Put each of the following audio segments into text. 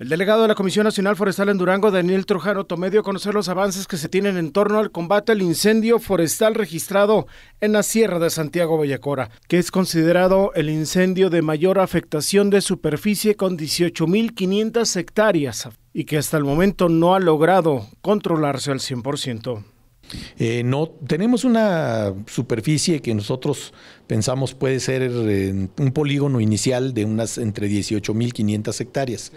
El delegado de la Comisión Nacional Forestal en Durango, Daniel Trujano tomó dio a conocer los avances que se tienen en torno al combate al incendio forestal registrado en la Sierra de Santiago Bellacora, que es considerado el incendio de mayor afectación de superficie con 18.500 hectáreas y que hasta el momento no ha logrado controlarse al 100%. Eh, no tenemos una superficie que nosotros pensamos puede ser eh, un polígono inicial de unas entre 18.500 hectáreas.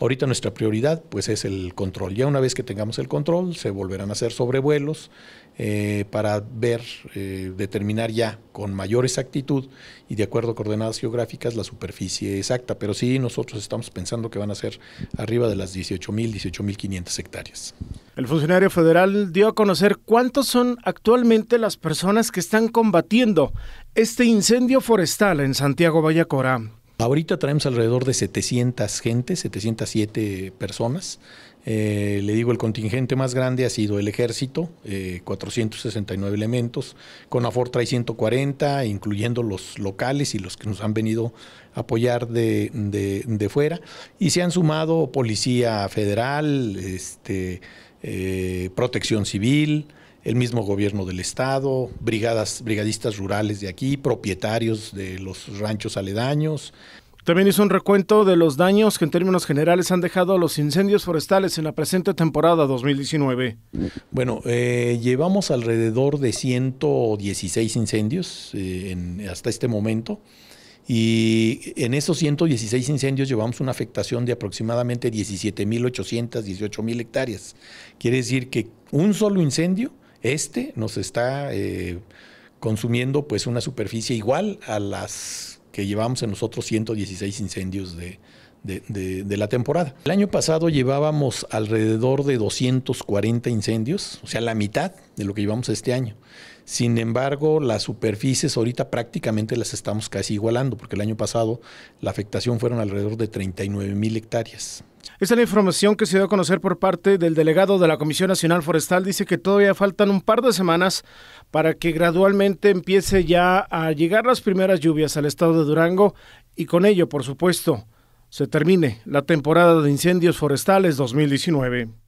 Ahorita nuestra prioridad pues es el control. Ya una vez que tengamos el control, se volverán a hacer sobrevuelos eh, para ver, eh, determinar ya con mayor exactitud y de acuerdo a coordenadas geográficas la superficie exacta. Pero sí, nosotros estamos pensando que van a ser arriba de las 18.000, 18.500 hectáreas. El funcionario federal dio a conocer cuántos son actualmente las personas que están combatiendo este incendio forestal en Santiago Vallacora. Ahorita traemos alrededor de 700 gente, 707 personas. Eh, le digo, el contingente más grande ha sido el ejército, 469 eh, elementos. Conafor trae 140, incluyendo los locales y los que nos han venido a apoyar de, fuera. Y se han sumado Policía Federal, este, eh, Protección Civil, el mismo gobierno del estado, brigadas, brigadistas rurales de aquí, propietarios de los ranchos aledaños. También hizo un recuento de los daños que en términos generales han dejado los incendios forestales en la presente temporada 2019. Bueno, eh, llevamos alrededor de 116 incendios eh, hasta este momento y en esos 116 incendios llevamos una afectación de aproximadamente 17,818,000 mil hectáreas. Quiere decir que un solo incendio este nos está eh, consumiendo pues una superficie igual a las que llevamos en los otros 116 incendios de, de, la temporada. El año pasado llevábamos alrededor de 240 incendios, o sea, la mitad de lo que llevamos este año. Sin embargo, las superficies ahorita prácticamente las estamos casi igualando, porque el año pasado la afectación fueron alrededor de 39 mil hectáreas. Esta es la información que se dio a conocer por parte del delegado de la Comisión Nacional Forestal. Dice que todavía faltan un par de semanas para que gradualmente empiece ya a llegar las primeras lluvias al estado de Durango y con ello, por supuesto, se termine la temporada de incendios forestales 2019.